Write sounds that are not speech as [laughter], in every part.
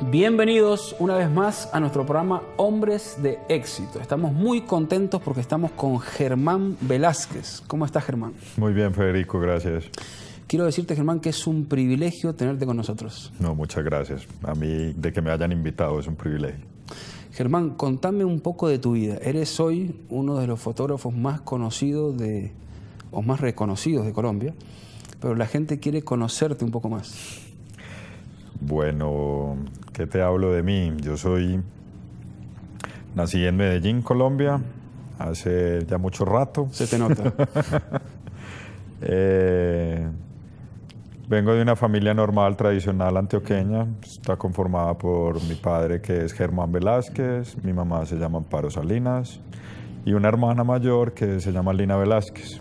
Bienvenidos una vez más a nuestro programa Hombres de Éxito. Estamos muy contentos porque estamos con Germán Velázquez. ¿Cómo estás, Germán? Muy bien, Federico, gracias. Quiero decirte, Germán, que es un privilegio tenerte con nosotros. No, muchas gracias. A mí, de que me hayan invitado, es un privilegio. Germán, contame un poco de tu vida. Eres hoy uno de los fotógrafos más conocidos de, o más reconocidos de Colombia, pero la gente quiere conocerte un poco más. Bueno, ¿qué te hablo de mí? Yo soy nací en Medellín, Colombia, hace ya mucho rato. Se te nota. [laughs] Eh, vengo de una familia normal, tradicional, antioqueña. Está conformada por mi padre, que es Germán Velázquez, mi mamá se llama Amparo Salinas y una hermana mayor que se llama Lina Velázquez.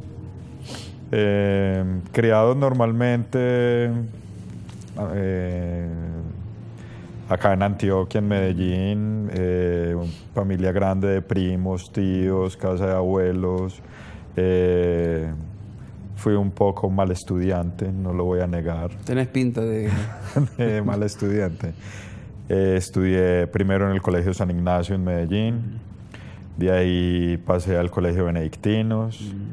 Eh, Criado normalmente Ah, eh, acá en Antioquia, en Medellín, eh, familia grande de primos, tíos, casa de abuelos. Eh, fui un poco mal estudiante, no lo voy a negar. Tenés pinta de... [laughs] mal estudiante. estudié primero en el Colegio San Ignacio en Medellín, de ahí pasé al Colegio Benedictinos. Mm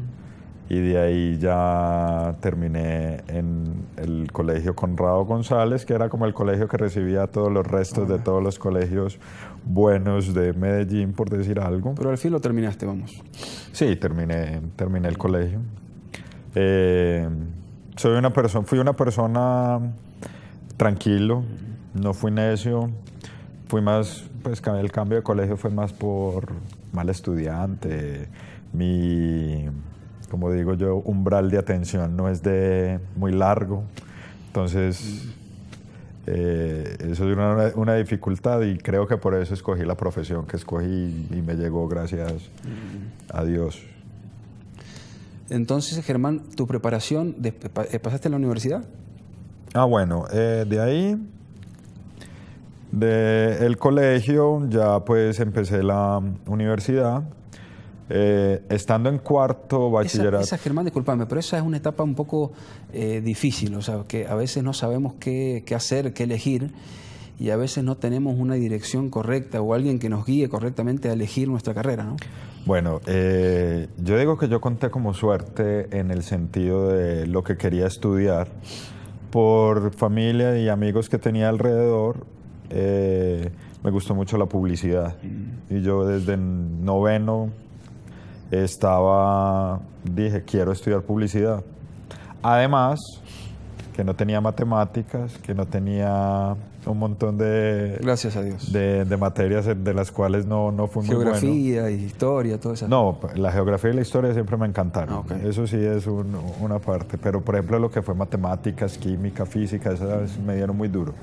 y de ahí ya terminé en el colegio Conrado González, que era como el colegio que recibía todos los restos de todos los colegios buenos de Medellín, por decir algo. Pero al fin lo terminaste, vamos. Sí, terminé, terminé el colegio. Eh, soy una persona, fui una persona tranquilo, no fui necio, fui más, pues el cambio de colegio fue más por mal estudiante, mi como digo yo, umbral de atención no es de muy largo. Entonces, eh, eso es una, dificultad y creo que por eso escogí la profesión que escogí y me llegó gracias a Dios. Entonces, Germán, tu preparación, eh, ¿pasaste en la universidad? Ah, bueno, eh, de ahí, del colegio, ya pues empecé la universidad eh, estando en cuarto bachillerato. Esa, esa, Germán, discúlpame, pero esa es una etapa un poco eh, difícil, o sea, que a veces no sabemos qué, hacer, qué elegir, y a veces no tenemos una dirección correcta o alguien que nos guíe correctamente a elegir nuestra carrera, ¿no? Bueno, eh, yo digo que yo conté como suerte en el sentido de lo que quería estudiar por familia y amigos que tenía alrededor, me gustó mucho la publicidad. Mm. Y yo desde noveno estaba, dije, quiero estudiar publicidad. Además, que no tenía matemáticas, que no tenía un montón de... Gracias a Dios. De, materias de las cuales no, no fue geografía muy bueno. Geografía y historia, todo eso. No, la geografía y la historia siempre me encantaron. Ah, eso sí es una parte. Pero, por ejemplo, lo que fue matemáticas, química, física, esas me dieron muy duro.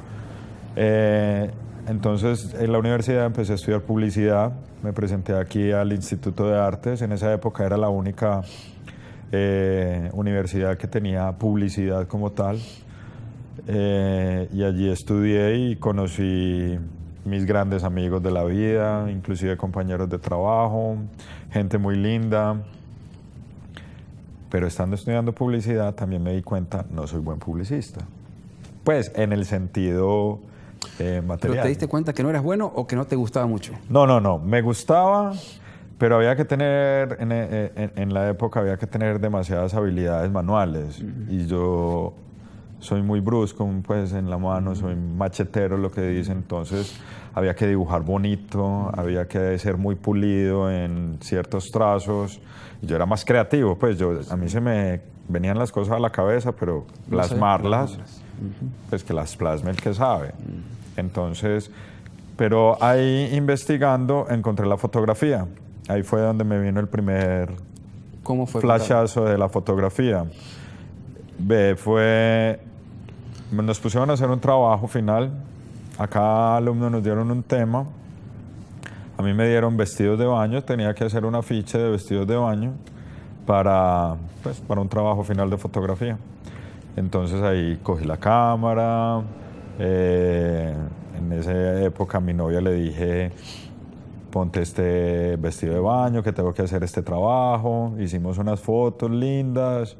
Eh, entonces, en la universidad empecé a estudiar publicidad, me presenté aquí al Instituto de Artes, en esa época era la única eh, universidad que tenía publicidad como tal, eh, y allí estudié y conocí mis grandes amigos de la vida, inclusive compañeros de trabajo, gente muy linda. Pero estando estudiando publicidad también me di cuenta, no soy buen publicista. Pues en el sentido material. Eh, ¿Pero te diste cuenta que no eras bueno o que no te gustaba mucho? No, no, no. Me gustaba, pero había que tener, en, eh, la época había que tener demasiadas habilidades manuales. Y yo soy muy brusco pues, en la mano, soy machetero, lo que dicen. Entonces había que dibujar bonito, había que ser muy pulido en ciertos trazos. Yo era más creativo, pues yo, a mí se me venían las cosas a la cabeza, pero plasmarlas pues que las plasme el que sabe. Entonces, pero ahí investigando encontré la fotografía. Ahí fue donde me vino el primer flashazo de la fotografía. fue, nos pusieron a hacer un trabajo final. A cada alumno nos dieron un tema. A mí me dieron vestidos de baño. Tenía que hacer un afiche de vestidos de baño para, pues, para un trabajo final de fotografía. Entonces ahí cogí la cámara. Eh, en esa época a mi novia le dije, ponte este vestido de baño, que tengo que hacer este trabajo. Hicimos unas fotos lindas.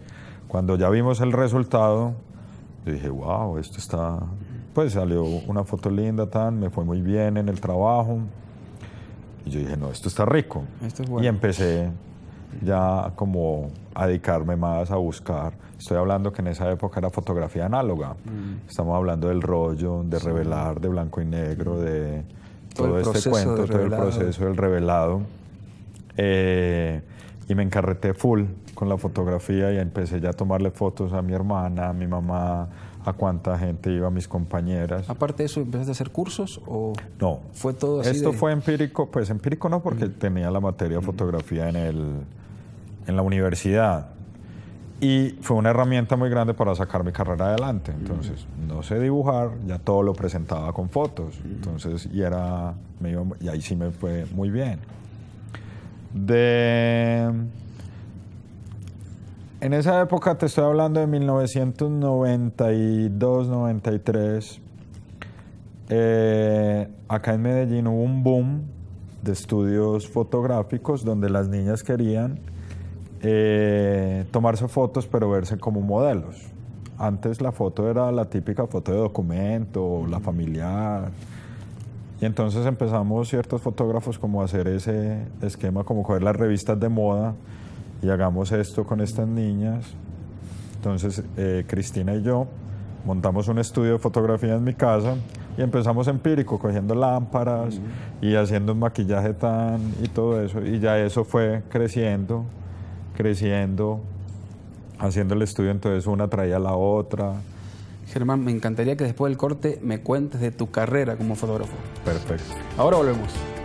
Cuando ya vimos el resultado, yo dije, wow, esto está... Pues salió una foto linda, tan, me fue muy bien en el trabajo. Y yo dije, no, esto está rico. Esto es bueno. Y empecé ya como a dedicarme más a buscar. Estoy hablando que en esa época era fotografía análoga. Mm. Estamos hablando del rollo, de revelar, de blanco y negro, de todo, este cuento, todo el proceso del revelado. Eh, y me encarreté full con la fotografía y empecé ya a tomarle fotos a mi hermana, a mi mamá, a cuánta gente iba, a mis compañeras. Aparte de eso, ¿empezaste a hacer cursos o no? Fue todo Esto fue empírico, pues empírico no, porque mm. tenía la materia de mm. fotografía en el en la universidad y fue una herramienta muy grande para sacar mi carrera adelante. Entonces, no sé dibujar, ya todo lo presentaba con fotos. Entonces, y, era, y ahí sí me fue muy bien. De, en esa época, te estoy hablando de 1992, 93. Eh, acá en Medellín hubo un boom de estudios fotográficos donde las niñas querían eh, tomarse fotos pero verse como modelos. Antes la foto era la típica foto de documento, la familiar. Y entonces empezamos ciertos fotógrafos como a hacer ese esquema, como coger las revistas de moda y hagamos esto con estas niñas. Entonces eh, Cristina y yo montamos un estudio de fotografía en mi casa y empezamos empírico, cogiendo lámparas y haciendo un maquillaje tan y todo eso. Y ya eso fue creciendo creciendo, haciendo el estudio, entonces una traía a la otra. Germán, me encantaría que después del corte me cuentes de tu carrera como fotógrafo. Perfecto. Ahora volvemos.